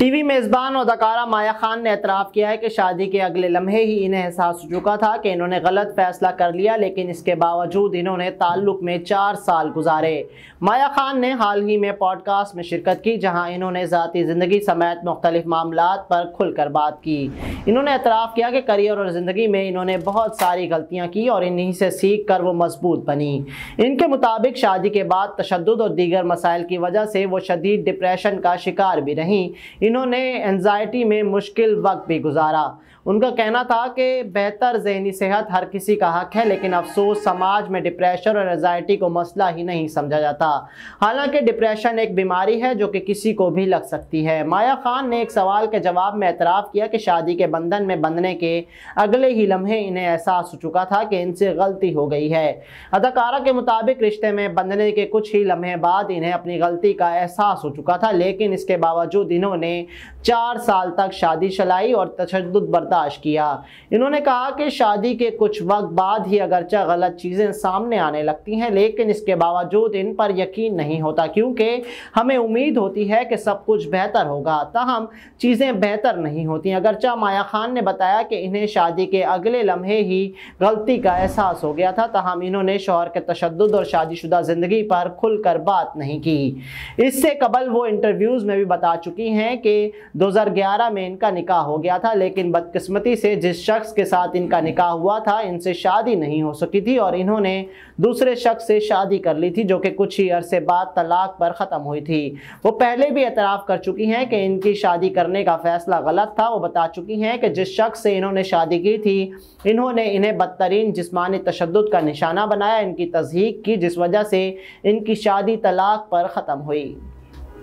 TV मेज़बान और अदाकारा माया खान ने एतराफ़ किया है कि शादी के अगले लम्हे ही इन्हें एहसास हो चुका था कि इन्होंने गलत फैसला कर लिया लेकिन इसके बावजूद इन्होंने ताल्लुक में चार साल गुजारे माया खान ने हाल ही में पॉडकास्ट में शिरकत की जहां इन्होंने ज़ाती ज़िंदगी समेत मुख्तलिफ मामलों पर खुलकर बात की इन्होंने एतराफ़ किया कि करियर और ज़िंदगी में इन्होंने बहुत सारी गलतियाँ की और इन्हीं से सीख कर वो मजबूत बनी इनके मुताबिक शादी के बाद तशद और दीगर मसाइल की वजह से वो शदीद डिप्रेशन का शिकार भी रहीं इन्होंने एनजाइटी में मुश्किल वक्त भी गुजारा उनका कहना था कि बेहतर जहनी सेहत हर किसी का हक है लेकिन अफसोस समाज में डिप्रेशन और एनजाइटी को मसला ही नहीं समझा जाता हालांकि डिप्रेशन एक बीमारी है जो कि किसी को भी लग सकती है माया खान ने एक सवाल के जवाब में एतराफ़ किया कि शादी के बंधन में बंधने के अगले ही लम्हे इन्हें एहसास हो चुका था कि इनसे गलती हो गई है अदाकारा के मुताबिक रिश्ते में बंधने के कुछ ही लम्हे बाद इन्हें अपनी गलती का एहसास हो चुका था लेकिन इसके बावजूद इन्होंने चार साल तक शादी चलाई और तशद बर्दाश्त किया इन्होंने कहा कि शादी के कुछ वक्त बाद ही अगरचा गलत चीज़ें सामने आने लगती हैं लेकिन इसके बावजूद इन पर यकीन नहीं होता क्योंकि हमें उम्मीद होती है कि सब कुछ बेहतर होगा तहम चीज़ें बेहतर नहीं होती अगरचा माया खान ने बताया कि इन्हें शादी के अगले लम्हे ही गलती का एहसास हो गया था तहम इन्होंने शोहर के तशद और शादीशुदा ज़िंदगी पर खुलकर बात नहीं की इससे कबल वो इंटरव्यूज़ में भी बता चुकी हैं कि कि 2011 में इनका निकाह हो गया था लेकिन बदकिस्मती से जिस शख्स के साथ इनका निकाह हुआ था इनसे शादी नहीं हो सकी थी और इन्होंने दूसरे शख्स से शादी कर ली थी जो कि कुछ ही अरसे बाद तलाक पर ख़त्म हुई थी वो पहले भी एतराफ़ कर चुकी हैं कि इनकी शादी करने का फ़ैसला गलत था वो बता चुकी हैं कि जिस शख्स से इन्होंने शादी की थी इन्होंने इन्हें बदतरीन जिसमानी तशद का निशाना बनाया इनकी तजहीक की जिस वजह से इनकी शादी तलाक पर ख़त्म हुई